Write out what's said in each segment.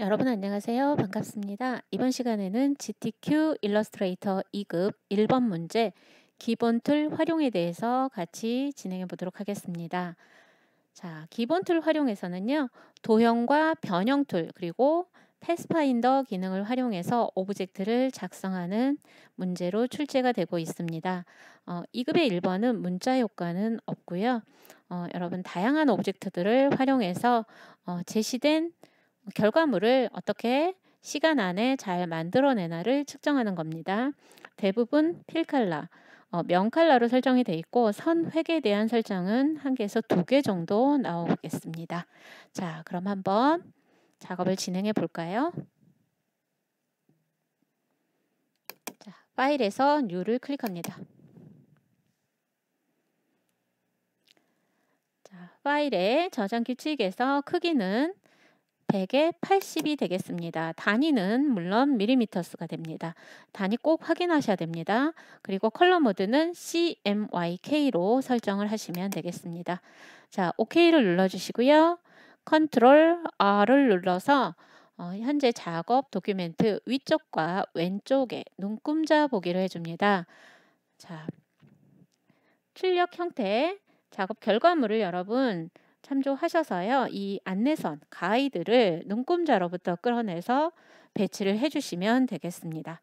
여러분 안녕하세요. 반갑습니다. 이번 시간에는 GTQ 일러스트레이터 2급 1번 문제 기본 툴 활용에 대해서 같이 진행해 보도록 하겠습니다. 자, 기본 툴 활용에서는요. 도형과 변형 툴 그리고 패스파인더 기능을 활용해서 오브젝트를 작성하는 문제로 출제가 되고 있습니다. 어, 2급의 1번은 문자 효과는 없고요. 어, 여러분 다양한 오브젝트들을 활용해서 어, 제시된 결과물을 어떻게 시간 안에 잘 만들어내나를 측정하는 겁니다. 대부분 필칼라, 어, 명칼라로 설정이 되어 있고 선 획에 대한 설정은 한 개에서 두 개 정도 나오겠습니다. 자, 그럼 한번 작업을 진행해 볼까요? 자, 파일에서 뉴를 클릭합니다. 자, 파일의 저장 규칙에서 크기는 100에 80이 되겠습니다. 단위는 물론 밀리미터스가 됩니다. 단위 꼭 확인하셔야 됩니다. 그리고 컬러 모드는 CMYK로 설정을 하시면 되겠습니다. 자, OK를 눌러주시고요. 컨트롤 R을 눌러서 어, 현재 작업 도큐멘트 위쪽과 왼쪽에 눈금자 보기를 해줍니다. 자, 출력 형태 작업 결과물을 여러분 참조하셔서요. 이 안내선 가이드를 눈금자로부터 끌어내서 배치를 해주시면 되겠습니다.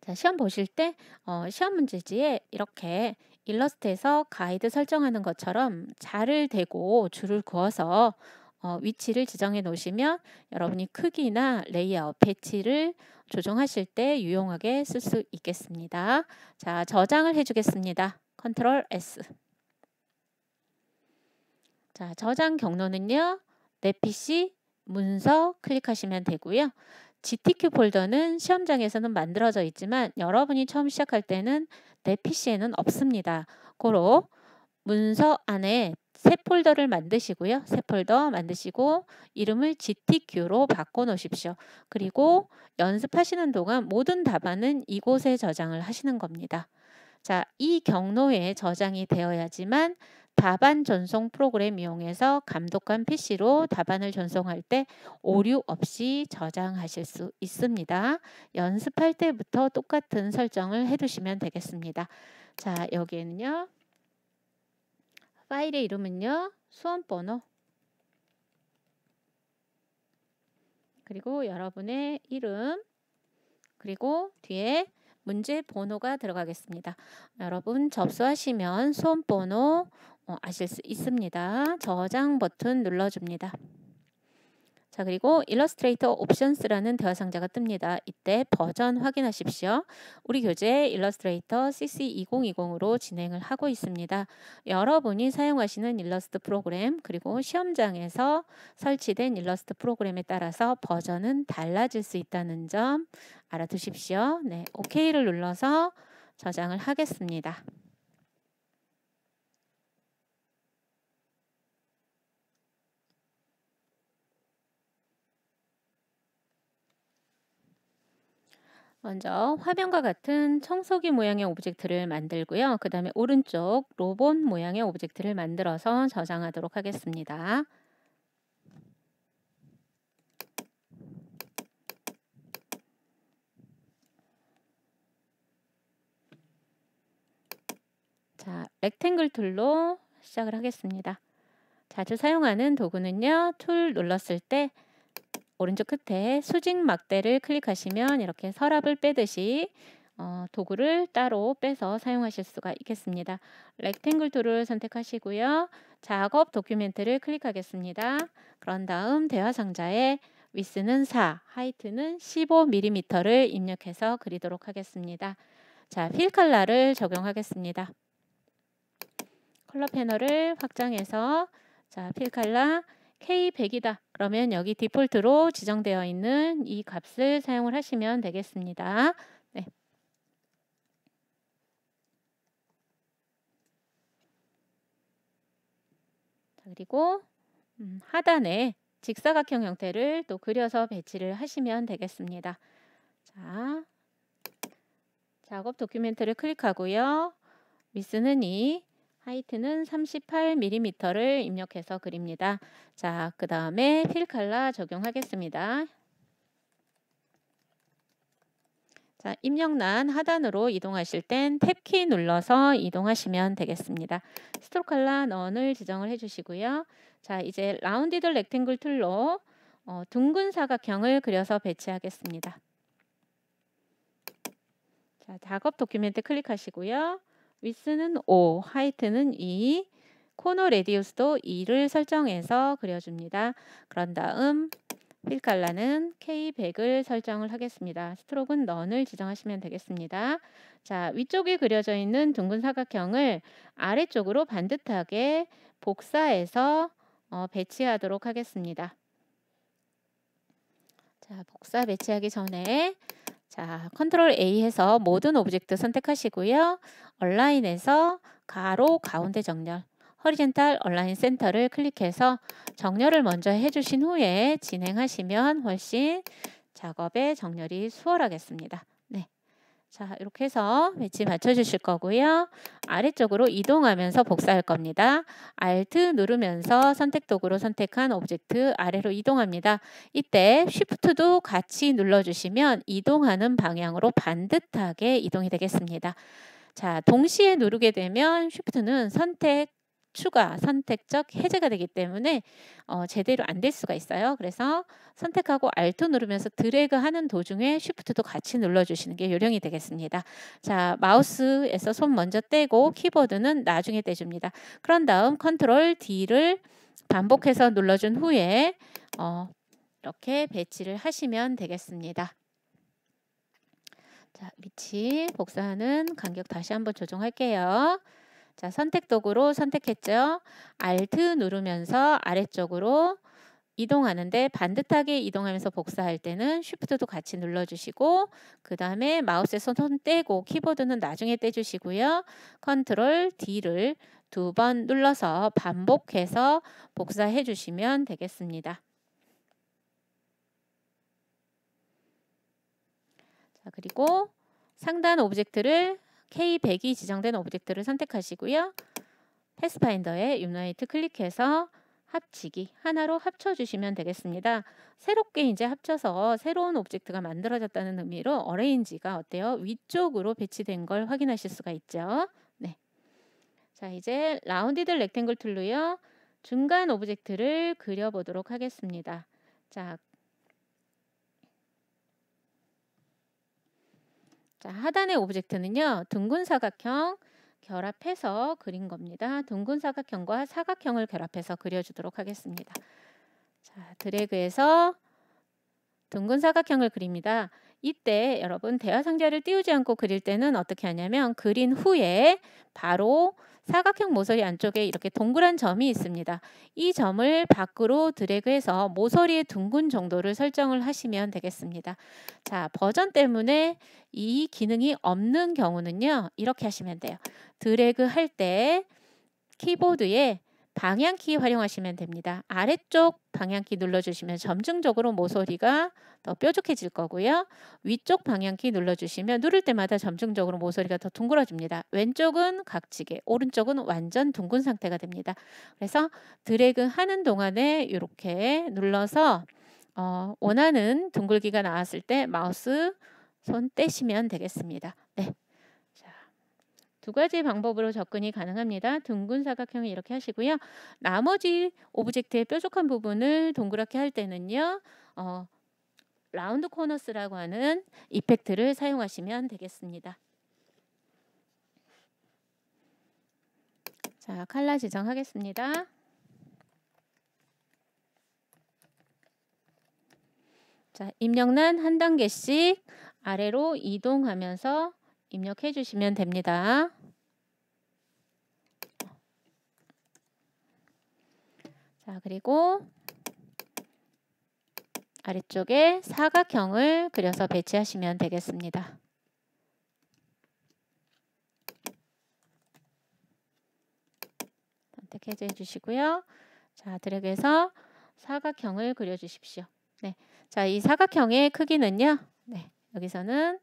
자, 시험 보실 때 어, 시험 문제지에 이렇게 일러스트에서 가이드 설정하는 것처럼 자를 대고 줄을 그어서 어, 위치를 지정해 놓으시면 여러분이 크기나 레이아웃 배치를 조정하실 때 유용하게 쓸 수 있겠습니다. 자, 저장을 해주겠습니다. 컨트롤 S. 자, 저장 경로는요. 내 PC 문서 클릭하시면 되고요. GTQ 폴더는 시험장에서는 만들어져 있지만 여러분이 처음 시작할 때는 내 PC에는 없습니다. 고로 문서 안에 새 폴더를 만드시고요. 새 폴더 만드시고 이름을 GTQ로 바꿔놓으십시오. 그리고 연습하시는 동안 모든 답안은 이곳에 저장을 하시는 겁니다. 자, 이 경로에 저장이 되어야지만 답안 전송 프로그램 이용해서 감독관 PC로 답안을 전송할 때 오류 없이 저장하실 수 있습니다. 연습할 때부터 똑같은 설정을 해두시면 되겠습니다. 자, 여기에는요. 파일의 이름은요. 수험번호 그리고 여러분의 이름 그리고 뒤에 문제 번호가 들어가겠습니다. 여러분 접수하시면 수험번호 어, 아실 수 있습니다. 저장 버튼 눌러줍니다. 자 그리고 일러스트레이터 옵션스라는 대화 상자가 뜹니다. 이때 버전 확인하십시오. 우리 교재 일러스트레이터 CC2020으로 진행을 하고 있습니다. 여러분이 사용하시는 일러스트 프로그램 그리고 시험장에서 설치된 일러스트 프로그램에 따라서 버전은 달라질 수 있다는 점 알아두십시오. 네, OK를 눌러서 저장을 하겠습니다. 먼저 화면과 같은 청소기 모양의 오브젝트를 만들고요. 그 다음에 오른쪽 로봇 모양의 오브젝트를 만들어서 저장하도록 하겠습니다. 자, 렉탱글 툴로 시작을 하겠습니다. 자주 사용하는 도구는요. 툴 눌렀을 때 오른쪽 끝에 수직 막대를 클릭하시면 이렇게 서랍을 빼듯이 어, 도구를 따로 빼서 사용하실 수가 있겠습니다. 렉탱글 툴을 선택하시고요. 작업 도큐멘트를 클릭하겠습니다. 그런 다음 대화 상자에 위스는 4, 하이트는 15mm를 입력해서 그리도록 하겠습니다. 자, 필 칼라를 적용하겠습니다. 컬러 패널을 확장해서 자, 필 칼라 K100이다. 그러면 여기 디폴트로 지정되어 있는 이 값을 사용을 하시면 되겠습니다. 네. 그리고 음, 하단에 직사각형 형태를 또 그려서 배치를 하시면 되겠습니다. 자, 작업 도큐멘트를 클릭하고요. 미스는 이 하이트는 38mm를 입력해서 그립니다. 자, 그 다음에 필 칼라 적용하겠습니다. 자, 입력란 하단으로 이동하실 땐 탭키 눌러서 이동하시면 되겠습니다. 스트로크 칼라 넌을 지정을 해주시고요. 자, 이제 라운디드 렉탱글 툴로 어, 둥근 사각형을 그려서 배치하겠습니다. 자, 작업 도큐멘트 클릭하시고요. 위스는 5, 하이트는 2, e, 코너 레디우스도 2를 설정해서 그려줍니다. 그런 다음 필 칼라는 K100을 설정을 하겠습니다. 스트로크는 넌을 지정하시면 되겠습니다. 자, 위쪽에 그려져 있는 둥근 사각형을 아래쪽으로 반듯하게 복사해서 어, 배치하도록 하겠습니다. 자, 복사 배치하기 전에 자, 컨트롤 A 해서 모든 오브젝트 선택하시고요. 얼라인에서 가로 가운데 정렬, 허리젠탈 얼라인 센터를 클릭해서 정렬을 먼저 해주신 후에 진행하시면 훨씬 작업의 정렬이 수월하겠습니다. 자, 이렇게 해서 위치 맞춰주실 거고요. 아래쪽으로 이동하면서 복사할 겁니다. Alt 누르면서 선택 도구로 선택한 오브젝트 아래로 이동합니다. 이때 Shift도 같이 눌러주시면 이동하는 방향으로 반듯하게 이동이 되겠습니다. 자, 동시에 누르게 되면 Shift는 선택 추가 선택적 해제가 되기 때문에 어, 제대로 안 될 수가 있어요. 그래서 선택하고 알트 누르면서 드래그 하는 도중에 쉬프트도 같이 눌러주시는 게 요령이 되겠습니다. 자 마우스에서 손 먼저 떼고 키보드는 나중에 떼줍니다. 그런 다음 컨트롤 D를 반복해서 눌러준 후에 어, 이렇게 배치를 하시면 되겠습니다. 자, 위치 복사하는 간격 다시 한번 조정할게요. 자, 선택 도구로 선택했죠. Alt 누르면서 아래쪽으로 이동하는데 반듯하게 이동하면서 복사할 때는 쉬프트도 같이 눌러주시고 그 다음에 마우스에 서손 떼고 키보드는 나중에 떼주시고요. 컨트롤 D를 두 번 눌러서 반복해서 복사해 주시면 되겠습니다. 자, 그리고 상단 오브젝트를 K100이 지정된 오브젝트를 선택하시고요. 패스파인더에 유나이트 클릭해서 합치기 하나로 합쳐주시면 되겠습니다. 새롭게 이제 합쳐서 새로운 오브젝트가 만들어졌다는 의미로 어레인지가 어때요? 위쪽으로 배치된 걸 확인하실 수가 있죠. 네. 자 이제 라운디드 렉탱글 툴로요. 중간 오브젝트를 그려보도록 하겠습니다. 자 자, 하단의 오브젝트는요. 둥근 사각형 결합해서 그린 겁니다. 둥근 사각형과 사각형을 결합해서 그려주도록 하겠습니다. 자, 드래그해서 둥근 사각형을 그립니다. 이때 여러분 대화 상자를 띄우지 않고 그릴 때는 어떻게 하냐면 그린 후에 바로 사각형 모서리 안쪽에 이렇게 동그란 점이 있습니다. 이 점을 밖으로 드래그해서 모서리의 둥근 정도를 설정을 하시면 되겠습니다. 자, 버전 때문에 이 기능이 없는 경우는요. 이렇게 하시면 돼요. 드래그 할 때 키보드에 방향키 활용하시면 됩니다. 아래쪽 방향키 눌러주시면 점증적으로 모서리가 더 뾰족해질 거고요. 위쪽 방향키 눌러주시면 누를 때마다 점증적으로 모서리가 더 둥그러집니다. 왼쪽은 각지게, 오른쪽은 완전 둥근 상태가 됩니다. 그래서 드래그 하는 동안에 이렇게 눌러서 어, 원하는 둥글기가 나왔을 때 마우스 손 떼시면 되겠습니다. 두 가지 방법으로 접근이 가능합니다. 둥근 사각형 이렇게 하시고요. 나머지 오브젝트의 뾰족한 부분을 동그랗게 할 때는요. 어, 라운드 코너스라고 하는 이펙트를 사용하시면 되겠습니다. 자, 칼라 지정하겠습니다. 자, 입력란 한 단계씩 아래로 이동하면서 입력해 주시면 됩니다. 자, 그리고 아래쪽에 사각형을 그려서 배치하시면 되겠습니다. 선택해 주시고요. 자, 드래그해서 사각형을 그려주십시오. 네, 자, 이 사각형의 크기는요. 네, 여기서는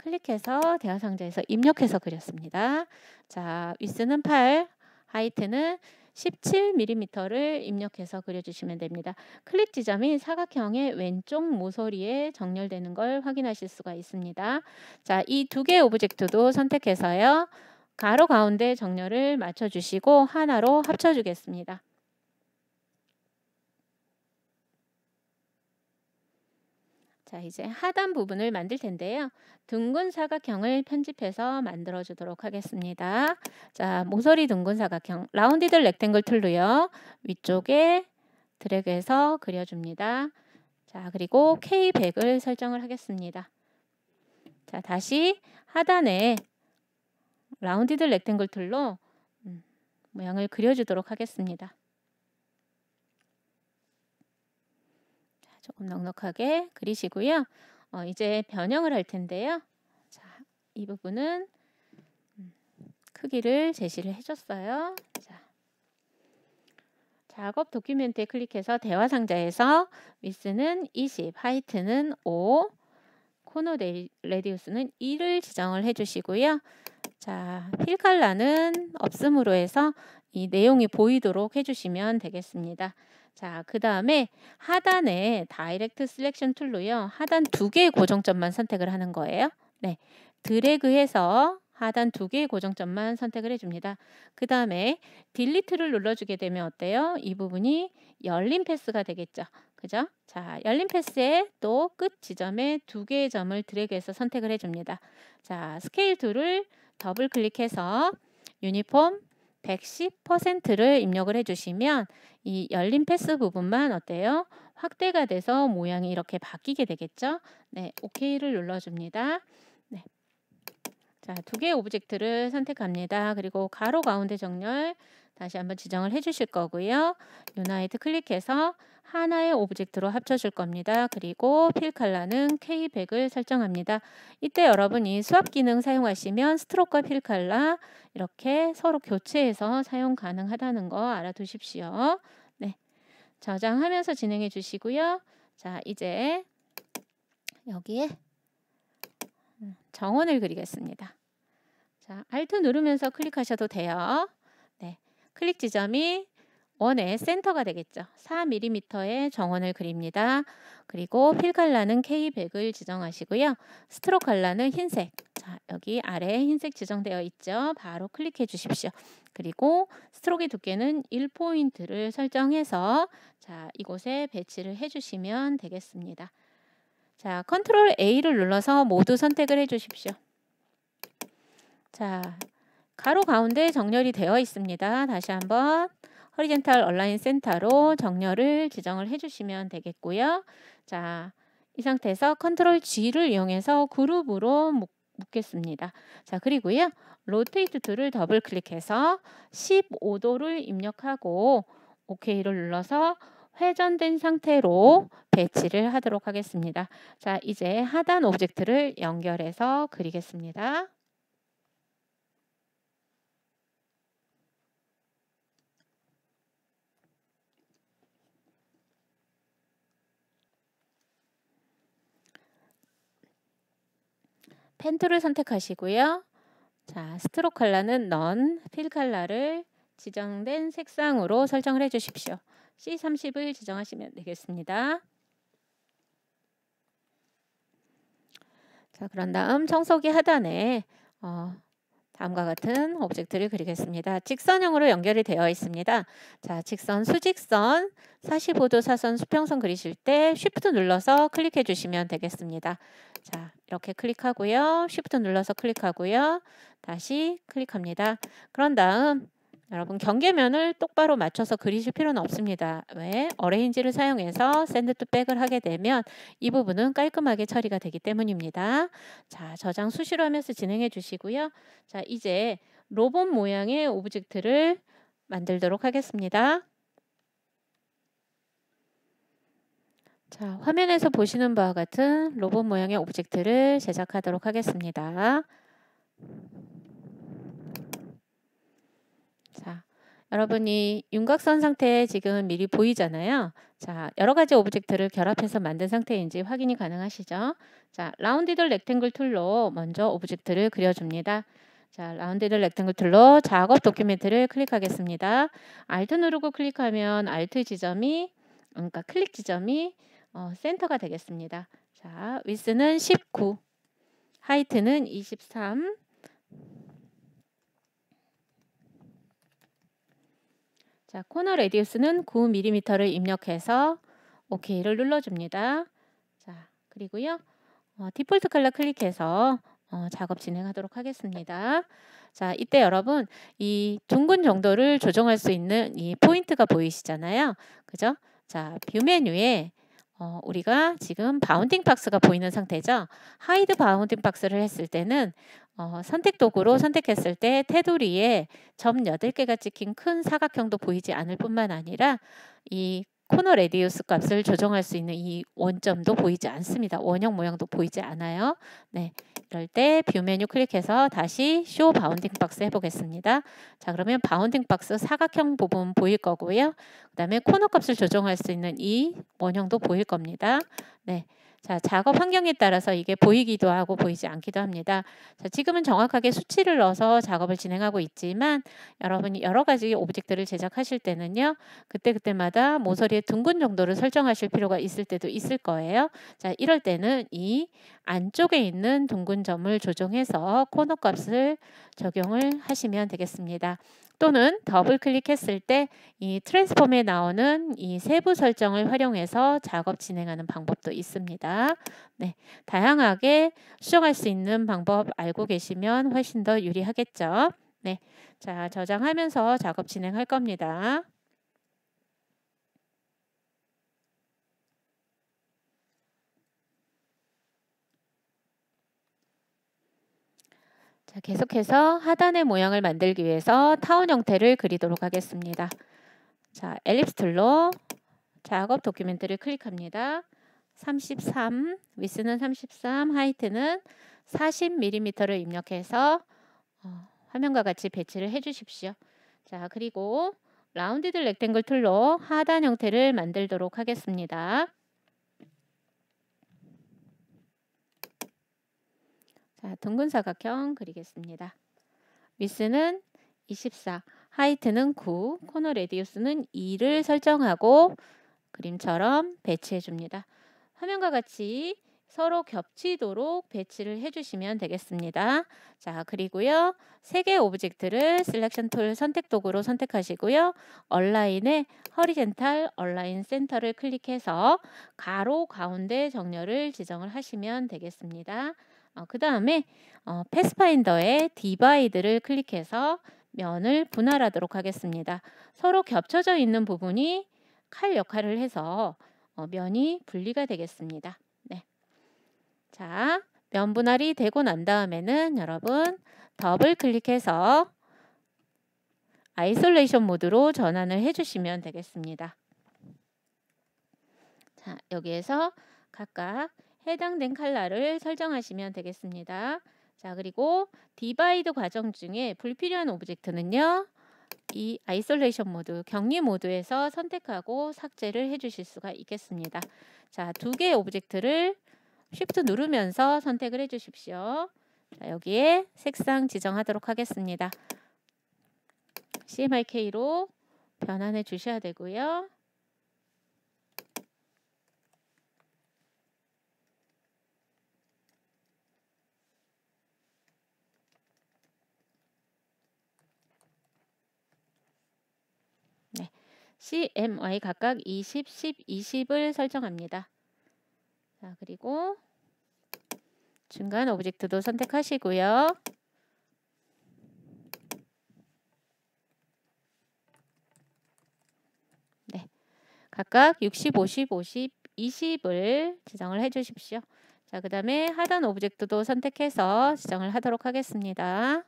클릭해서 대화 상자에서 입력해서 그렸습니다. 자, 위스는 8, 하이트는 17mm를 입력해서 그려주시면 됩니다. 클릭 지점이 사각형의 왼쪽 모서리에 정렬되는 걸 확인하실 수가 있습니다. 자, 이 두 개의 오브젝트도 선택해서요. 가로 가운데 정렬을 맞춰주시고 하나로 합쳐주겠습니다. 자, 이제 하단 부분을 만들 텐데요. 둥근 사각형을 편집해서 만들어 주도록 하겠습니다. 자, 모서리 둥근 사각형, 라운디드 렉탱글 툴로요. 위쪽에 드래그해서 그려줍니다. 자, 그리고 K100을 설정을 하겠습니다. 자, 다시 하단에 라운디드 렉탱글 툴로 음, 모양을 그려주도록 하겠습니다. 조금 넉넉하게 그리시고요. 어, 이제 변형을 할 텐데요. 자, 이 부분은 음, 크기를 제시를 해줬어요. 자, 작업 도큐멘트에 클릭해서 대화 상자에서 위스는 20, 하이트는 5, 코너 레디우스는 2를 지정을 해주시고요. 자, 필칼라는 없음으로 해서 이 내용이 보이도록 해주시면 되겠습니다. 자, 그 다음에 하단에 다이렉트 셀렉션 툴로요. 하단 두 개의 고정점만 선택을 하는 거예요. 네, 드래그해서 하단 두 개의 고정점만 선택을 해줍니다. 그 다음에 딜리트를 눌러주게 되면 어때요? 이 부분이 열린 패스가 되겠죠. 그죠? 자, 열린 패스에 또 끝 지점에 두 개의 점을 드래그해서 선택을 해줍니다. 자, 스케일 툴을 더블 클릭해서 유니폼 110%를 입력을 해주시면 이 열린 패스 부분만 어때요? 확대가 돼서 모양이 이렇게 바뀌게 되겠죠? 네, OK를 눌러줍니다. 네. 자, 두 개의 오브젝트를 선택합니다. 그리고 가로 가운데 정렬, 다시 한번 지정을 해주실 거고요. 유나이트 클릭해서 하나의 오브젝트로 합쳐줄 겁니다. 그리고 필 칼라는 K100을 설정합니다. 이때 여러분이 수압 기능 사용하시면 스트로크와 필 칼라 이렇게 서로 교체해서 사용 가능하다는 거 알아두십시오. 네, 저장하면서 진행해 주시고요. 자, 이제 여기에 정원을 그리겠습니다. 자, Alt 누르면서 클릭하셔도 돼요. 클릭 지점이 원의 센터가 되겠죠. 4mm의 정원을 그립니다. 그리고 필 칼라는 K100을 지정하시고요. 스트로 칼라는 흰색. 자, 여기 아래 흰색 지정되어 있죠. 바로 클릭해 주십시오. 그리고 스트로크 두께는 1포인트를 설정해서 자, 이곳에 배치를 해 주시면 되겠습니다. 자, 컨트롤 A를 눌러서 모두 선택을 해 주십시오. 자, 가로 가운데 정렬이 되어 있습니다. 다시 한번 허리젠탈 얼라인 센터로 정렬을 지정을 해주시면 되겠고요. 자, 이 상태에서 컨트롤 G를 이용해서 그룹으로 묶겠습니다. 자, 그리고요. 로테이트 툴을 더블 클릭해서 15도를 입력하고 OK를 눌러서 회전된 상태로 배치를 하도록 하겠습니다. 자, 이제 하단 오브젝트를 연결해서 그리겠습니다. 펜툴을 선택하시고요. 자, 스트로크 칼라는 넌, 필 칼라를 지정된 색상으로 설정을 해주십시오. C30을 지정하시면 되겠습니다. 자, 그런 다음 청소기 하단에 어, 다음과 같은 오브젝트를 그리겠습니다. 직선형으로 연결이 되어 있습니다. 자, 직선, 수직선, 45도 사선, 수평선 그리실 때 Shift 눌러서 클릭해 주시면 되겠습니다. 자, 이렇게 클릭하고요. Shift 눌러서 클릭하고요. 다시 클릭합니다. 그런 다음 여러분 경계면을 똑바로 맞춰서 그리실 필요는 없습니다. 왜? 어레인지를 사용해서 샌드투백을 하게 되면 이 부분은 깔끔하게 처리가 되기 때문입니다. 자, 저장 수시로 하면서 진행해 주시고요. 자, 이제 로봇 모양의 오브젝트를 만들도록 하겠습니다. 자, 화면에서 보시는 바와 같은 로봇 모양의 오브젝트를 제작하도록 하겠습니다. 여러분이 윤곽선 상태에 지금 미리 보이잖아요. 자, 여러 가지 오브젝트를 결합해서 만든 상태인지 확인이 가능하시죠? 자, 라운디드 렉탱글 툴로 먼저 오브젝트를 그려줍니다. 자, 라운디드 렉탱글 툴로 작업 도큐멘트를 클릭하겠습니다. Alt 누르고 클릭하면 Alt 지점이, 그러니까 클릭 지점이 어, 센터가 되겠습니다. 자, 위스는 19, 하이트는 23, 자, 코너 레디우스는 9mm를 입력해서 OK를 눌러줍니다. 자, 그리고요. 어, 디폴트 컬러 클릭해서 어, 작업 진행하도록 하겠습니다. 자, 이때 여러분 이 둥근 정도를 조정할 수 있는 이 포인트가 보이시잖아요. 그죠? 자, 뷰 메뉴에 어, 우리가 지금 바운딩 박스가 보이는 상태죠. 하이드 바운딩 박스를 했을 때는 어, 선택 도구로 선택했을 때 테두리에 점 8개가 찍힌 큰 사각형도 보이지 않을 뿐만 아니라 이 코너 레디우스 값을 조정할 수 있는 이 원점도 보이지 않습니다. 원형 모양도 보이지 않아요. 네, 이럴 때 뷰 메뉴 클릭해서 다시 쇼 바운딩 박스 해보겠습니다. 자, 그러면 바운딩 박스 사각형 부분 보일 거고요. 그 다음에 코너 값을 조정할 수 있는 이 원형도 보일 겁니다. 네. 자, 작업 환경에 따라서 이게 보이기도 하고 보이지 않기도 합니다. 자, 지금은 정확하게 수치를 넣어서 작업을 진행하고 있지만 여러분이 여러 가지 오브젝트를 제작하실 때는요. 그때그때마다 모서리의 둥근 정도를 설정하실 필요가 있을 때도 있을 거예요. 자, 이럴 때는 이 안쪽에 있는 둥근 점을 조정해서 코너 값을 적용을 하시면 되겠습니다. 또는 더블 클릭했을 때 이 트랜스폼에 나오는 이 세부 설정을 활용해서 작업 진행하는 방법도 있습니다. 네, 다양하게 수정할 수 있는 방법 알고 계시면 훨씬 더 유리하겠죠. 네, 자 저장하면서 작업 진행할 겁니다. 자, 계속해서 하단의 모양을 만들기 위해서 타원 형태를 그리도록 하겠습니다. 자, 엘립스 툴로 작업 도큐멘트를 클릭합니다. 33, 위스는 33, 하이트는 40mm를 입력해서 어, 화면과 같이 배치를 해주십시오. 자, 그리고 라운디드 렉탱글 툴로 하단 형태를 만들도록 하겠습니다. 자, 둥근사각형 그리겠습니다. 위스는 24, 하이트는 9, 코너 레디우스는 2를 설정하고 그림처럼 배치해 줍니다. 화면과 같이 서로 겹치도록 배치를 해주시면 되겠습니다. 자, 그리고요. 세 개 오브젝트를 셀렉션 툴 선택 도구로 선택하시고요. 얼라인에 허리젠탈 얼라인 센터를 클릭해서 가로 가운데 정렬을 지정을 하시면 되겠습니다. 어, 그 다음에 어, 패스파인더의 디바이드를 클릭해서 면을 분할하도록 하겠습니다. 서로 겹쳐져 있는 부분이 칼 역할을 해서 어, 면이 분리가 되겠습니다. 네. 자, 면 분할이 되고 난 다음에는 여러분 더블 클릭해서 아이솔레이션 모드로 전환을 해주시면 되겠습니다. 자, 여기에서 각각 해당된 칼라를 설정하시면 되겠습니다. 자, 그리고 디바이드 과정 중에 불필요한 오브젝트는요. 이 아이솔레이션 모드, 격리 모드에서 선택하고 삭제를 해주실 수가 있겠습니다. 자, 두 개의 오브젝트를 쉬프트 누르면서 선택을 해주십시오. 자, 여기에 색상 지정하도록 하겠습니다. CMYK로 변환해 주셔야 되고요. C, M, Y 각각 20, 10, 20을 설정합니다. 자, 그리고 중간 오브젝트도 선택하시고요. 네, 각각 60, 50, 50, 20을 지정을 해주십시오. 자, 그 다음에 하단 오브젝트도 선택해서 지정을 하도록 하겠습니다.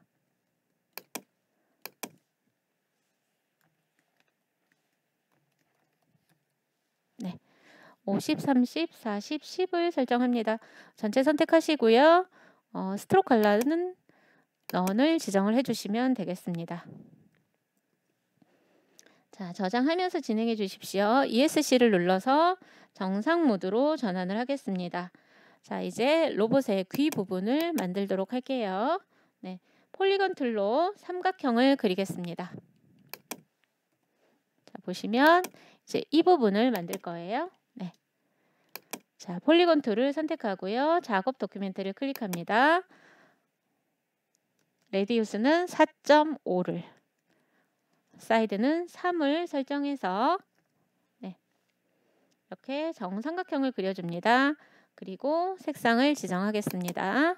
50, 30, 40, 10을 설정합니다. 전체 선택하시고요. 어, 스트로크 갈라는 런을 지정을 해주시면 되겠습니다. 자, 저장하면서 진행해 주십시오. ESC를 눌러서 정상 모드로 전환을 하겠습니다. 자, 이제 로봇의 귀 부분을 만들도록 할게요. 네, 폴리건 툴로 삼각형을 그리겠습니다. 자, 보시면 이제 이 부분을 만들 거예요. 자, 폴리건 툴을 선택하고요. 작업 도큐멘트를 클릭합니다. 레디우스는 4.5를, 사이드는 3을 설정해서 네, 이렇게 정삼각형을 그려줍니다. 그리고 색상을 지정하겠습니다.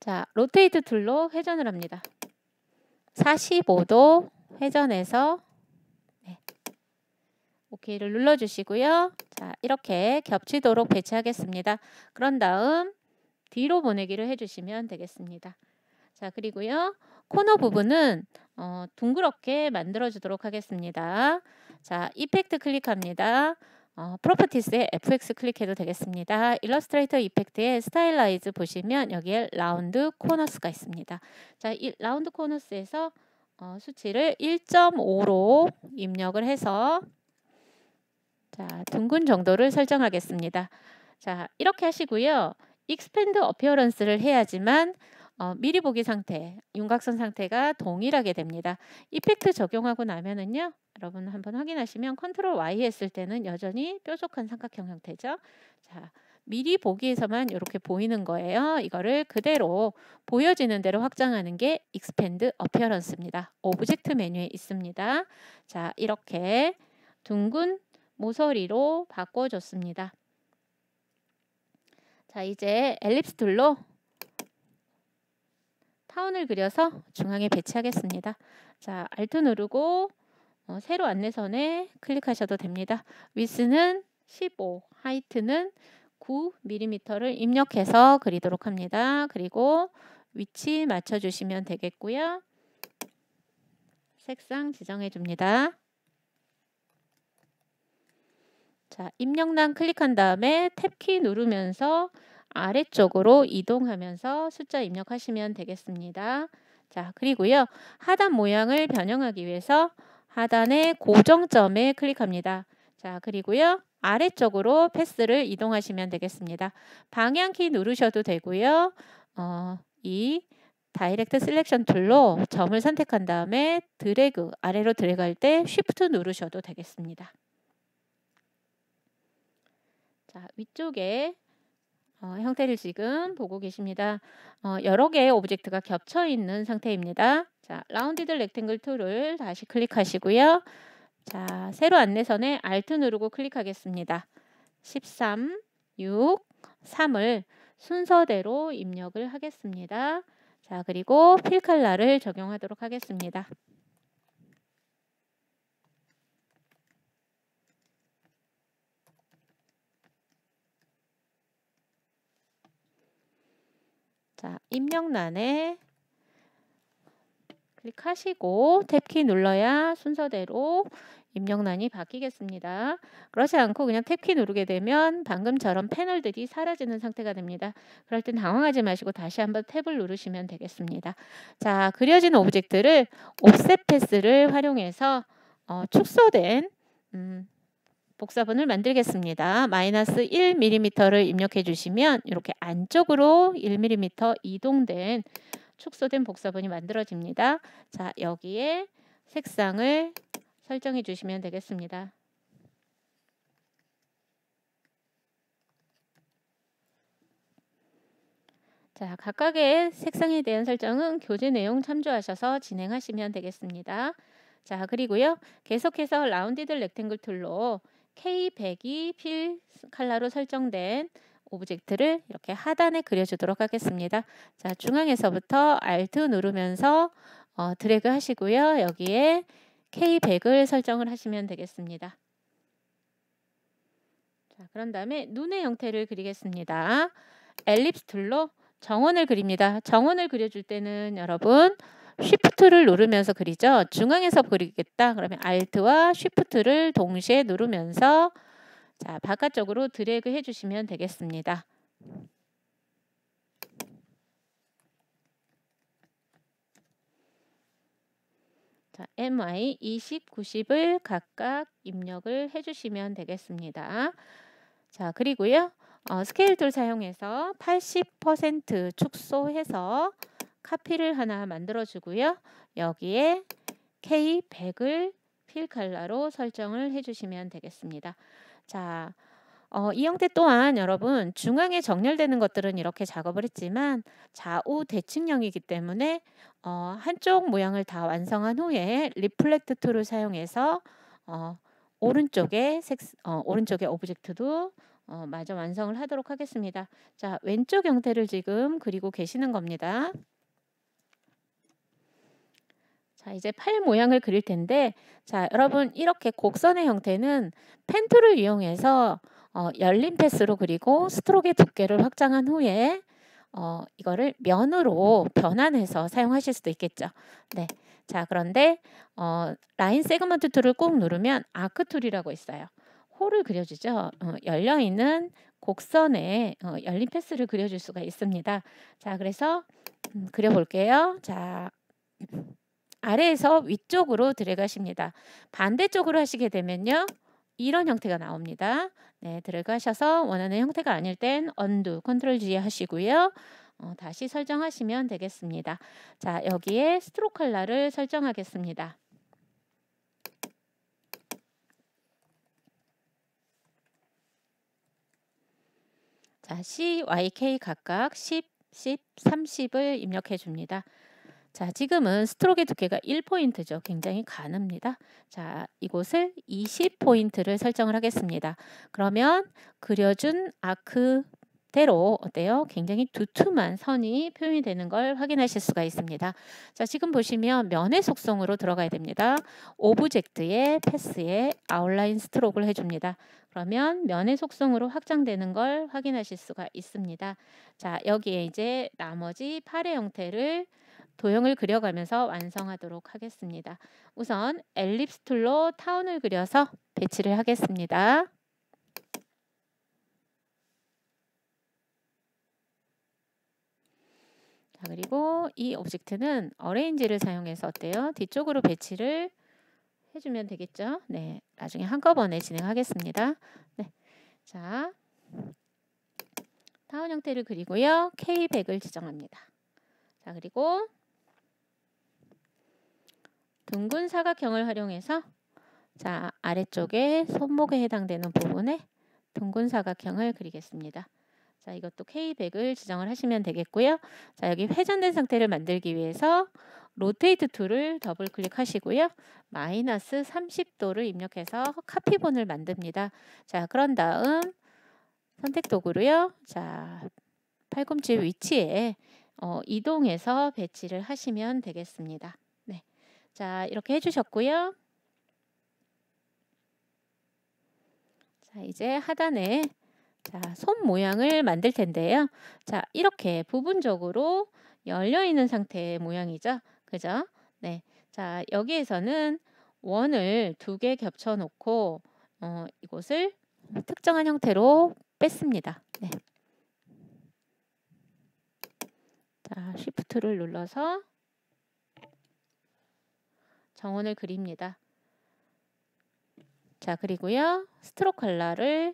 자, 로테이트 툴로 회전을 합니다. 45도 회전해서 네. 오케이를 눌러주시고요. 자, 이렇게 겹치도록 배치하겠습니다. 그런 다음 뒤로 보내기를 해주시면 되겠습니다. 자, 그리고요. 코너 부분은 어, 둥그렇게 만들어주도록 하겠습니다. 자, 이펙트 클릭합니다. 어, 프로퍼티스에 FX 클릭해도 되겠습니다. 일러스트레이터 이펙트의 스타일라이즈 보시면 여기에 라운드 코너스가 있습니다. 자, 이 라운드 코너스에서 어, 수치를 1.5로 입력을 해서 자, 둥근 정도를 설정하겠습니다. 자, 이렇게 하시고요. 익스펜드 어피어런스를 해야지만 어, 미리 보기 상태, 윤곽선 상태가 동일하게 됩니다. 이펙트 적용하고 나면은요. 여러분 한번 확인하시면 컨트롤 Y 했을 때는 여전히 뾰족한 삼각형 형태죠. 자, 미리 보기에서만 이렇게 보이는 거예요. 이거를 그대로 보여지는 대로 확장하는 게 Expand Appearance입니다. 오브젝트 메뉴에 있습니다. 자, 이렇게 둥근 모서리로 바꿔줬습니다. 자, 이제 엘립스 툴로 하운을 그려서 중앙에 배치하겠습니다. 자, 알트 누르고 어, 세로 안내선에 클릭하셔도 됩니다. 위스는 15, 하이트는 9mm를 입력해서 그리도록 합니다. 그리고 위치 맞춰주시면 되겠고요. 색상 지정해 줍니다. 자, 입력란 클릭한 다음에 탭키 누르면서 아래쪽으로 이동하면서 숫자 입력하시면 되겠습니다. 자, 그리고요. 하단 모양을 변형하기 위해서 하단의 고정점에 클릭합니다. 자, 그리고요. 아래쪽으로 패스를 이동하시면 되겠습니다. 방향키 누르셔도 되고요. 어, 이 다이렉트 셀렉션 툴로 점을 선택한 다음에 드래그, 아래로 드래그할 때 쉬프트 누르셔도 되겠습니다. 자, 위쪽에 어, 형태를 지금 보고 계십니다. 어, 여러 개의 오브젝트가 겹쳐 있는 상태입니다. 자, 라운디드 렉탱글 툴을 다시 클릭하시고요. 자, 세로 안내선에 Alt 누르고 클릭하겠습니다. 13, 6, 3을 순서대로 입력을 하겠습니다. 자, 그리고 필칼라를 적용하도록 하겠습니다. 자, 입력란에 클릭하시고 탭키 눌러야 순서대로 입력란이 바뀌겠습니다. 그렇지 않고 그냥 탭키 누르게 되면 방금처럼 패널들이 사라지는 상태가 됩니다. 그럴 땐 당황하지 마시고 다시 한번 탭을 누르시면 되겠습니다. 자, 그려진 오브젝트를 옵셋 패스를 활용해서 어, 축소된 음, 복사본을 만들겠습니다. 마이너스 1mm를 입력해 주시면 이렇게 안쪽으로 1mm 이동된 축소된 복사본이 만들어집니다. 자, 여기에 색상을 설정해 주시면 되겠습니다. 자, 각각의 색상에 대한 설정은 교재 내용 참조하셔서 진행하시면 되겠습니다. 자, 그리고요. 계속해서 라운디드 렉탱글 툴로 K100이 필 칼라로 설정된 오브젝트를 이렇게 하단에 그려주도록 하겠습니다. 자, 중앙에서부터 Alt 누르면서 어, 드래그 하시고요. 여기에 K100을 설정을 하시면 되겠습니다. 자, 그런 다음에 눈의 형태를 그리겠습니다. 엘립스 툴로 정원을 그립니다. 정원을 그려줄 때는 여러분 쉬프트를 누르면서 그리죠. 중앙에서 그리겠다. 그러면 알트와 쉬프트를 동시에 누르면서 자 바깥쪽으로 드래그 해주시면 되겠습니다. 자, m y 20, 90을 각각 입력을 해주시면 되겠습니다. 자, 그리고요. 어, 스케일 툴 사용해서 80% 축소해서 카피를 하나 만들어 주고요. 여기에 K100을 필 칼라로 설정을 해주시면 되겠습니다. 자, 어, 이 형태 또한 여러분 중앙에 정렬되는 것들은 이렇게 작업을 했지만 좌우 대칭형이기 때문에 어, 한쪽 모양을 다 완성한 후에 리플렉트 툴을 사용해서 어, 오른쪽에 색, 어, 오른쪽에 오브젝트도 어, 마저 완성을 하도록 하겠습니다. 자 왼쪽 형태를 지금 그리고 계시는 겁니다. 자, 이제 팔 모양을 그릴 텐데, 자, 여러분, 이렇게 곡선의 형태는 펜툴을 이용해서 어, 열린 패스로 그리고 스트로크의 두께를 확장한 후에 어, 이거를 면으로 변환해서 사용하실 수도 있겠죠. 네. 자, 그런데 어, 라인 세그먼트 툴을 꾹 누르면 아크 툴이라고 있어요. 홀을 그려주죠. 어, 열려있는 곡선에 어, 열린 패스를 그려줄 수가 있습니다. 자, 그래서 음, 그려볼게요. 자, 아래에서 위쪽으로 들어가십니다. 반대쪽으로 하시게 되면요. 이런 형태가 나옵니다. 네, 들어가셔서 원하는 형태가 아닐 땐언 n 컨트롤 G 하시고요. 어, 다시 설정하시면 되겠습니다. 자, 여기에 스트로크 컬러를 설정하겠습니다. 자, C, Y, K 각각 10, 10, 30을 입력해 줍니다. 자, 지금은 스트로크의 두께가 1포인트죠. 굉장히 가늡니다. 자, 이곳을 20포인트를 설정을 하겠습니다. 그러면 그려준 아크대로 어때요? 굉장히 두툼한 선이 표현이 되는 걸 확인하실 수가 있습니다. 자, 지금 보시면 면의 속성으로 들어가야 됩니다. 오브젝트의 패스에 아웃라인 스트로크를 해줍니다. 그러면 면의 속성으로 확장되는 걸 확인하실 수가 있습니다. 자, 여기에 이제 나머지 팔의 형태를 도형을 그려가면서 완성하도록 하겠습니다. 우선 엘립스 툴로 타운을 그려서 배치를 하겠습니다. 자, 그리고 이 오브젝트는 어레인지를 사용해서 어때요? 뒤쪽으로 배치를 해주면 되겠죠? 네, 나중에 한꺼번에 진행하겠습니다. 네, 자, 타운 형태를 그리고요. K100을 지정합니다. 자, 그리고 둥근 사각형을 활용해서 자 아래쪽에 손목에 해당되는 부분에 둥근 사각형을 그리겠습니다. 자 이것도 K100을 지정을 하시면 되겠고요. 자 여기 회전된 상태를 만들기 위해서 로테이트 툴을 더블 클릭하시고요. 마이너스 30도를 입력해서 카피본을 만듭니다. 자 그런 다음 선택 도구로요. 자 팔꿈치 위치에 어, 이동해서 배치를 하시면 되겠습니다. 자, 이렇게 해주셨고요. 자, 이제 하단에 자, 손 모양을 만들 텐데요. 자, 이렇게 부분적으로 열려 있는 상태의 모양이죠. 그죠? 네. 자, 여기에서는 원을 두 개 겹쳐 놓고 어, 이곳을 특정한 형태로 뺐습니다. 네. 자, 쉬프트를 눌러서 정원을 그립니다. 자 그리고요 스트록 컬러를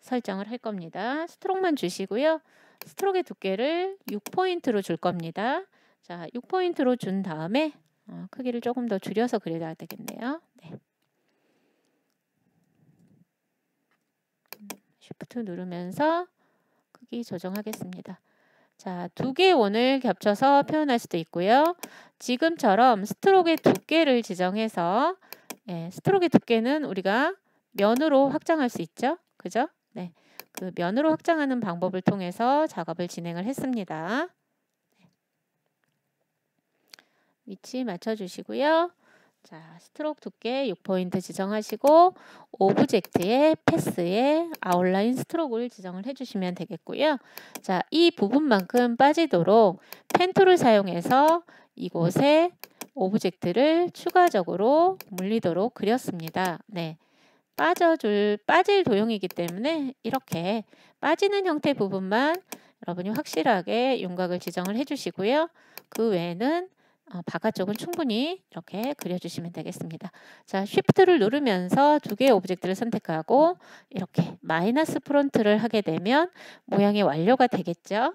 설정을 할 겁니다. 스트록만 주시고요. 스트록의 두께를 6포인트로 줄 겁니다. 자 6포인트로 준 다음에 어, 크기를 조금 더 줄여서 그려야 되겠네요. 네. s h 쉬프트 누르면서 크기 조정하겠습니다. 자, 두 개의 원을 겹쳐서 표현할 수도 있고요. 지금처럼 스트로크의 두께를 지정해서 예, 스트로크의 두께는 우리가 면으로 확장할 수 있죠. 그죠? 네. 그 면으로 확장하는 방법을 통해서 작업을 진행을 했습니다. 네. 위치 맞춰 주시고요. 자, 스트로크 두께 6포인트 지정하시고 오브젝트의 패스에 아웃라인 스트로크를 지정을 해주시면 되겠고요. 자, 이 부분만큼 빠지도록 펜툴을 사용해서 이곳에 오브젝트를 추가적으로 물리도록 그렸습니다. 네. 빠져줄, 빠질 도형이기 때문에 이렇게 빠지는 형태 부분만 여러분이 확실하게 윤곽을 지정을 해주시고요. 그 외에는 어, 바깥쪽은 충분히 이렇게 그려주시면 되겠습니다. 자, 쉬프트를 누르면서 두 개의 오브젝트를 선택하고 이렇게 마이너스 프론트를 하게 되면 모양이 완료가 되겠죠.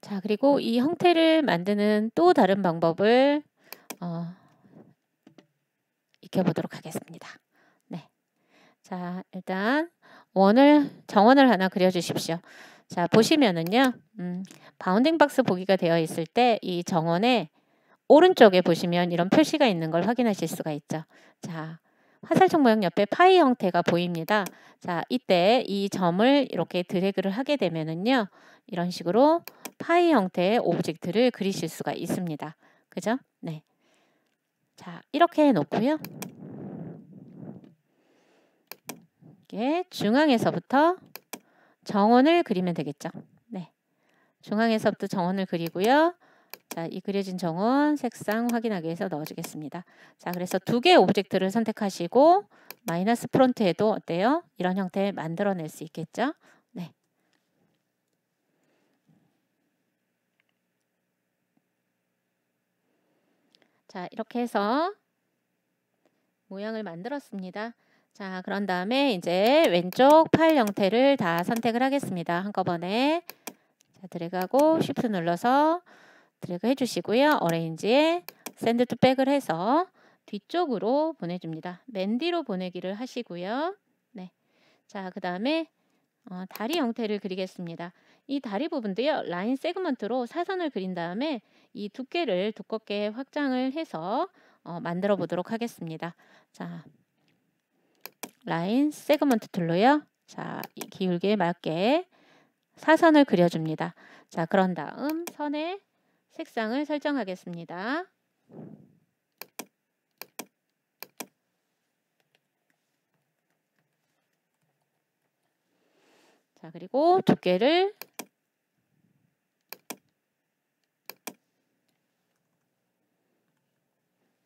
자, 그리고 이 형태를 만드는 또 다른 방법을 어, 익혀보도록 하겠습니다. 네, 자, 일단 원을 정원을 하나 그려주십시오. 자, 보시면은요. 음, 바운딩 박스 보기가 되어 있을 때 이 정원에 오른쪽에 보시면 이런 표시가 있는 걸 확인하실 수가 있죠. 자, 화살촉 모양 옆에 파이 형태가 보입니다. 자, 이때 이 점을 이렇게 드래그를 하게 되면은요. 이런 식으로 파이 형태의 오브젝트를 그리실 수가 있습니다. 그죠? 네. 자, 이렇게 해 놓고요. 이게 중앙에서부터 정원을 그리면 되겠죠. 네. 중앙에서부터 정원을 그리고요. 자, 이 그려진 정원 색상 확인하기 위해서 넣어주겠습니다. 자, 그래서 두 개의 오브젝트를 선택하시고 마이너스 프론트에도 어때요? 이런 형태 만들어낼 수 있겠죠? 네. 자, 이렇게 해서 모양을 만들었습니다. 자, 그런 다음에 이제 왼쪽 파일 형태를 다 선택을 하겠습니다. 한꺼번에 자, 드래그하고 쉬프트 눌러서 드래그 해주시고요. 오렌지에 샌드 투 백을 해서 뒤쪽으로 보내줍니다. 맨 뒤로 보내기를 하시고요. 네, 자, 그 다음에 어, 다리 형태를 그리겠습니다. 이 다리 부분도요. 라인 세그먼트로 사선을 그린 다음에 이 두께를 두껍게 확장을 해서 어, 만들어 보도록 하겠습니다. 자, 라인 세그먼트 툴로요. 자, 기울기에 맞게 사선을 그려줍니다. 자, 그런 다음 선의 색상을 설정하겠습니다. 자, 그리고 두께를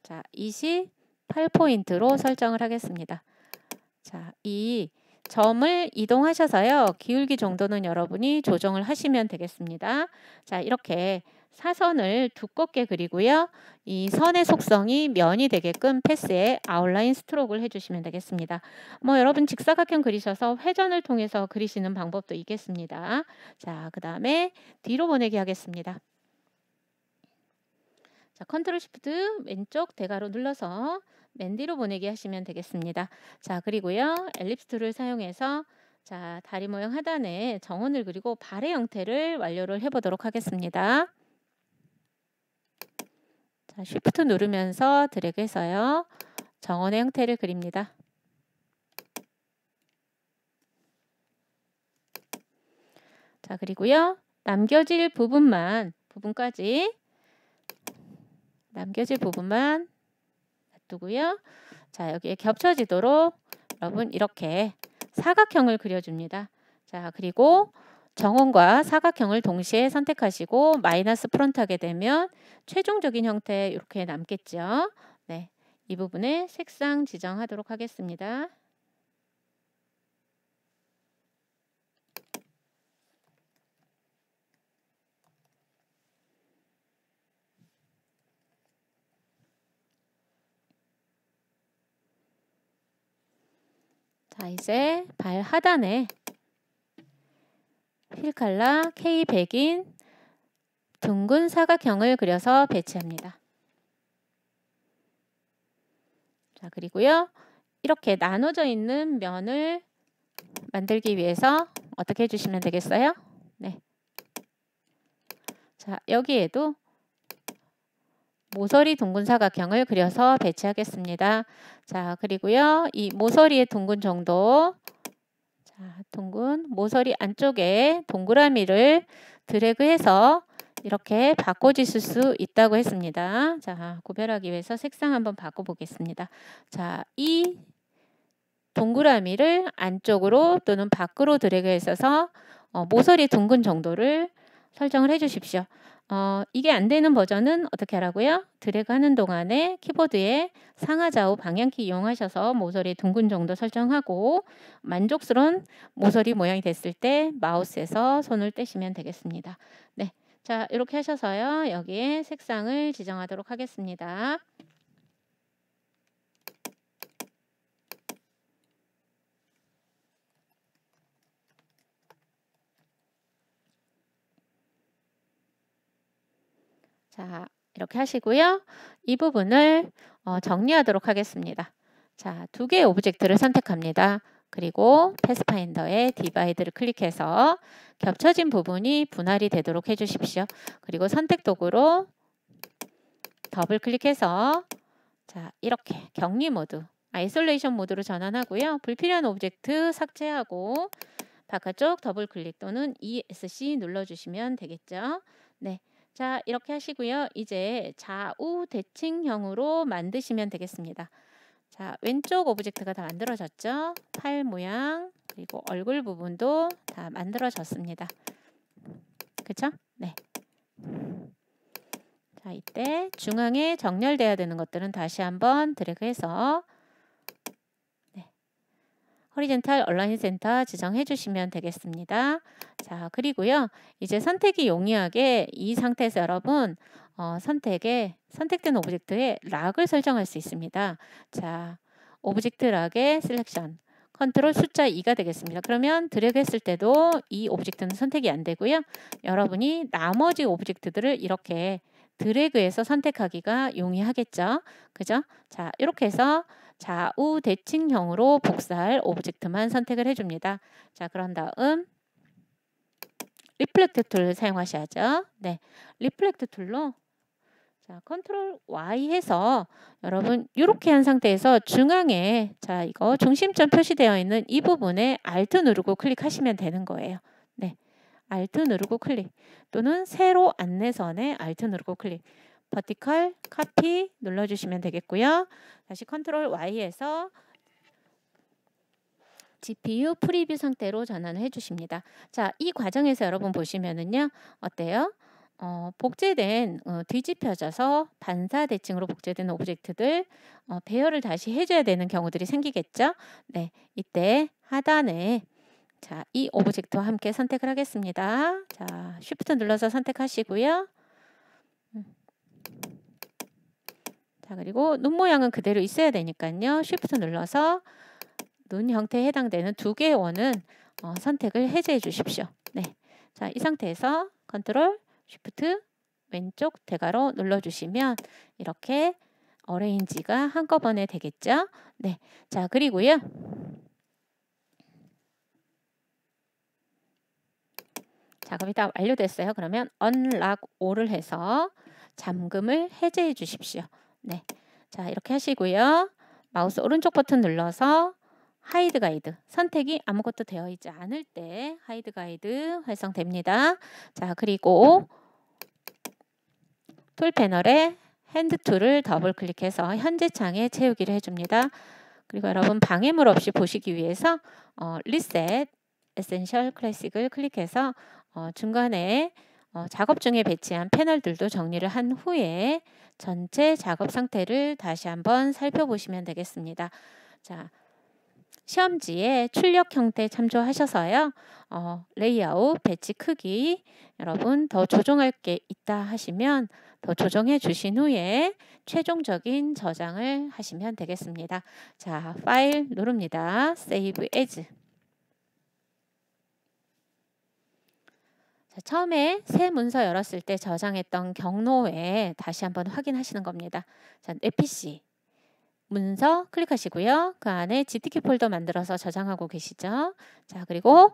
자, 28포인트로 설정을 하겠습니다. 자, 이 점을 이동하셔서요. 기울기 정도는 여러분이 조정을 하시면 되겠습니다. 자, 이렇게 사선을 두껍게 그리고요. 이 선의 속성이 면이 되게끔 패스에 아웃라인 스트로크를 해주시면 되겠습니다. 뭐 여러분 직사각형 그리셔서 회전을 통해서 그리시는 방법도 있겠습니다. 자, 그 다음에 뒤로 보내기 하겠습니다. 자, 컨트롤 시프트 왼쪽 대가로 눌러서 맨디로 보내기 하시면 되겠습니다. 자, 그리고요. 엘립스 툴을 사용해서 자, 다리 모양 하단에 정원을 그리고 발의 형태를 완료를 해보도록 하겠습니다. 자, 쉬프트 누르면서 드래그해서요. 정원의 형태를 그립니다. 자, 그리고요. 남겨질 부분만, 부분까지 남겨질 부분만 놔두고요. 자, 여기에 겹쳐지도록 여러분 이렇게 사각형을 그려줍니다. 자, 그리고 정원과 사각형을 동시에 선택하시고 마이너스 프론트하게 되면 최종적인 형태 이렇게 남겠죠. 네, 이 부분에 색상 지정하도록 하겠습니다. 자 이제 발 하단에 휠칼라 K100인 둥근 사각형을 그려서 배치합니다. 자 그리고요 이렇게 나눠져 있는 면을 만들기 위해서 어떻게 해주시면 되겠어요? 네. 자 여기에도 모서리 둥근 사각형을 그려서 배치하겠습니다. 자, 그리고요. 이 모서리의 둥근 정도 자, 둥근 모서리 안쪽에 동그라미를 드래그해서 이렇게 바꿔주실 수 있다고 했습니다. 자, 구별하기 위해서 색상 한번 바꿔보겠습니다. 자, 이 동그라미를 안쪽으로 또는 밖으로 드래그해서 어, 모서리 둥근 정도를 설정을 해주십시오. 어, 이게 안 되는 버전은 어떻게 하라고요? 드래그 하는 동안에 키보드에 상하 좌우 방향키 이용하셔서 모서리 둥근 정도 설정하고 만족스러운 모서리 모양이 됐을 때 마우스에서 손을 떼시면 되겠습니다. 네. 자, 이렇게 하셔서요. 여기에 색상을 지정하도록 하겠습니다. 자, 이렇게 하시고요. 이 부분을 어, 정리하도록 하겠습니다. 자, 두 개의 오브젝트를 선택합니다. 그리고 패스파인더에 디바이드를 클릭해서 겹쳐진 부분이 분할이 되도록 해주십시오. 그리고 선택 도구로 더블 클릭해서 자 이렇게 격리 모드, 아이솔레이션 모드로 전환하고요. 불필요한 오브젝트 삭제하고 바깥쪽 더블 클릭 또는 ESC 눌러주시면 되겠죠. 네. 자, 이렇게 하시고요. 이제 좌우 대칭형으로 만드시면 되겠습니다. 자, 왼쪽 오브젝트가 다 만들어졌죠? 팔 모양, 그리고 얼굴 부분도 다 만들어졌습니다. 그쵸? 네. 자, 이때 중앙에 정렬돼야 되는 것들은 다시 한번 드래그해서 허리젠탈 온라인 센터 지정해 주시면 되겠습니다. 자, 그리고요. 이제 선택이 용이하게 이 상태에서 여러분 어, 선택에 선택된 오브젝트에 락을 설정할 수 있습니다. 자, 오브젝트 락의 셀렉션 컨트롤 숫자 2가 되겠습니다. 그러면 드래그 했을 때도 이 오브젝트는 선택이 안 되고요. 여러분이 나머지 오브젝트들을 이렇게 드래그해서 선택하기가 용이하겠죠. 그죠? 자, 이렇게 해서 좌우 대칭형으로 복사할 오브젝트만 선택을 해줍니다. 자, 그런 다음 리플렉트 툴 사용하셔야죠. 네, 리플렉트 툴로 자, 컨트롤 Y 해서 여러분 이렇게 한 상태에서 중앙에 자 이거 중심점 표시되어 있는 이 부분에 Alt 누르고 클릭하시면 되는 거예요. 네, Alt 누르고 클릭 또는 세로 안내선에 Alt 누르고 클릭 버티컬 카피 눌러주시면 되겠고요. 다시 컨트롤 Y에서 GPU 프리뷰 상태로 전환을 해주십니다. 자, 이 과정에서 여러분 보시면은요, 어때요? 어, 복제된 어, 뒤집혀져서 반사 대칭으로 복제된 오브젝트들 어, 배열을 다시 해줘야 되는 경우들이 생기겠죠. 네, 이때 하단에 자, 이 오브젝트와 함께 선택을 하겠습니다. 자, 쉬프트 눌러서 선택하시고요. 자 그리고 눈 모양은 그대로 있어야 되니까요. 쉬프트 눌러서 눈 형태에 해당되는 두 개의 원은 어, 선택을 해제해 주십시오. 네, 자이 상태에서 컨트롤 쉬프트 왼쪽 대괄호 눌러주시면 이렇게 어레인지가 한꺼번에 되겠죠. 네, 자 그리고요. 자 그럼 다 완료됐어요. 그러면 언락 오를 해서 잠금을 해제해 주십시오. 네. 자, 이렇게 하시고요. 마우스 오른쪽 버튼 눌러서 하이드 가이드 선택이 아무것도 되어 있지 않을 때 하이드 가이드 활성됩니다. 자, 그리고 툴 패널에 핸드 툴을 더블 클릭해서 현재 창에 채우기를 해줍니다. 그리고 여러분 방해물 없이 보시기 위해서 어, 리셋 에센셜 클래식을 클릭해서 어, 중간에 어, 작업 중에 배치한 패널들도 정리를 한 후에 전체 작업 상태를 다시 한번 살펴보시면 되겠습니다. 자, 시험지에 출력 형태 참조하셔서요. 어, 레이아웃, 배치 크기 여러분 더 조정할 게 있다 하시면 더 조정해 주신 후에 최종적인 저장을 하시면 되겠습니다. 자, 파일 누릅니다. Save As 자, 처음에 새 문서 열었을 때 저장했던 경로에 다시 한번 확인하시는 겁니다. 자, 에피씨 문서 클릭하시고요. 그 안에 GTK 폴더 만들어서 저장하고 계시죠. 자, 그리고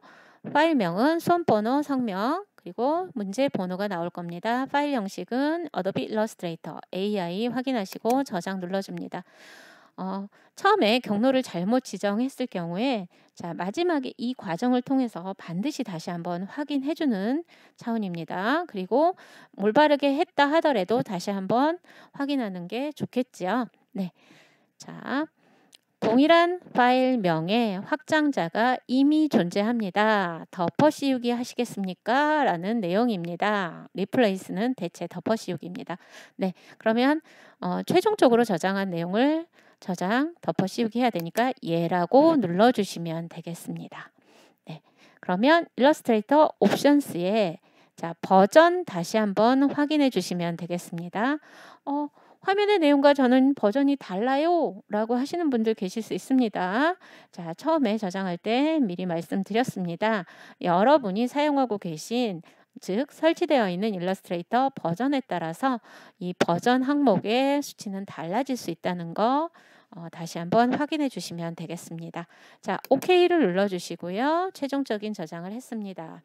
파일명은 손번호, 성명, 그리고 문제 번호가 나올 겁니다. 파일 형식은 어도비 일러스트레이터 AI 확인하시고 저장 눌러줍니다. 어, 처음에 경로를 잘못 지정했을 경우에 자, 마지막에 이 과정을 통해서 반드시 다시 한번 확인해 주는 차원입니다. 그리고 올바르게 했다 하더라도 다시 한번 확인하는 게 좋겠지요. 네. 자, 동일한 파일명에 확장자가 이미 존재합니다. 덮어씌우기 하시겠습니까? 라는 내용입니다. 리플레이스는 대체 덮어씌우기입니다. 네, 그러면 어, 최종적으로 저장한 내용을 저장, 덮퍼 씌우기 해야 되니까 예라고 네. 눌러주시면 되겠습니다. 네, 그러면 일러스트레이터 옵션스에 자 버전 다시 한번 확인해 주시면 되겠습니다. 어, 화면의 내용과 저는 버전이 달라요 라고 하시는 분들 계실 수 있습니다. 자, 처음에 저장할 때 미리 말씀드렸습니다. 여러분이 사용하고 계신 즉 설치되어 있는 일러스트레이터 버전에 따라서 이 버전 항목의 수치는 달라질 수 있다는 거 어, 다시 한번 확인해 주시면 되겠습니다. 자, OK를 눌러 주시고요. 최종적인 저장을 했습니다.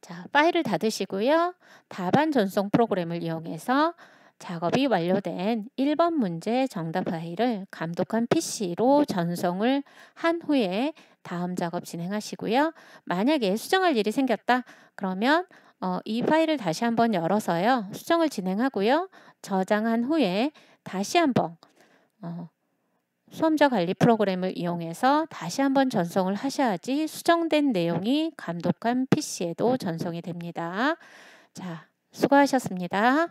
자, 파일을 닫으시고요. 답안 전송 프로그램을 이용해서 작업이 완료된 1번 문제 정답 파일을 감독한 PC로 전송을 한 후에 다음 작업 진행하시고요. 만약에 수정할 일이 생겼다 그러면 어, 이 파일을 다시 한번 열어서요. 수정을 진행하고요. 저장한 후에 다시 한번 어, 수험자 관리 프로그램을 이용해서 다시 한번 전송을 하셔야지 수정된 내용이 감독관 PC에도 전송이 됩니다. 자, 수고하셨습니다.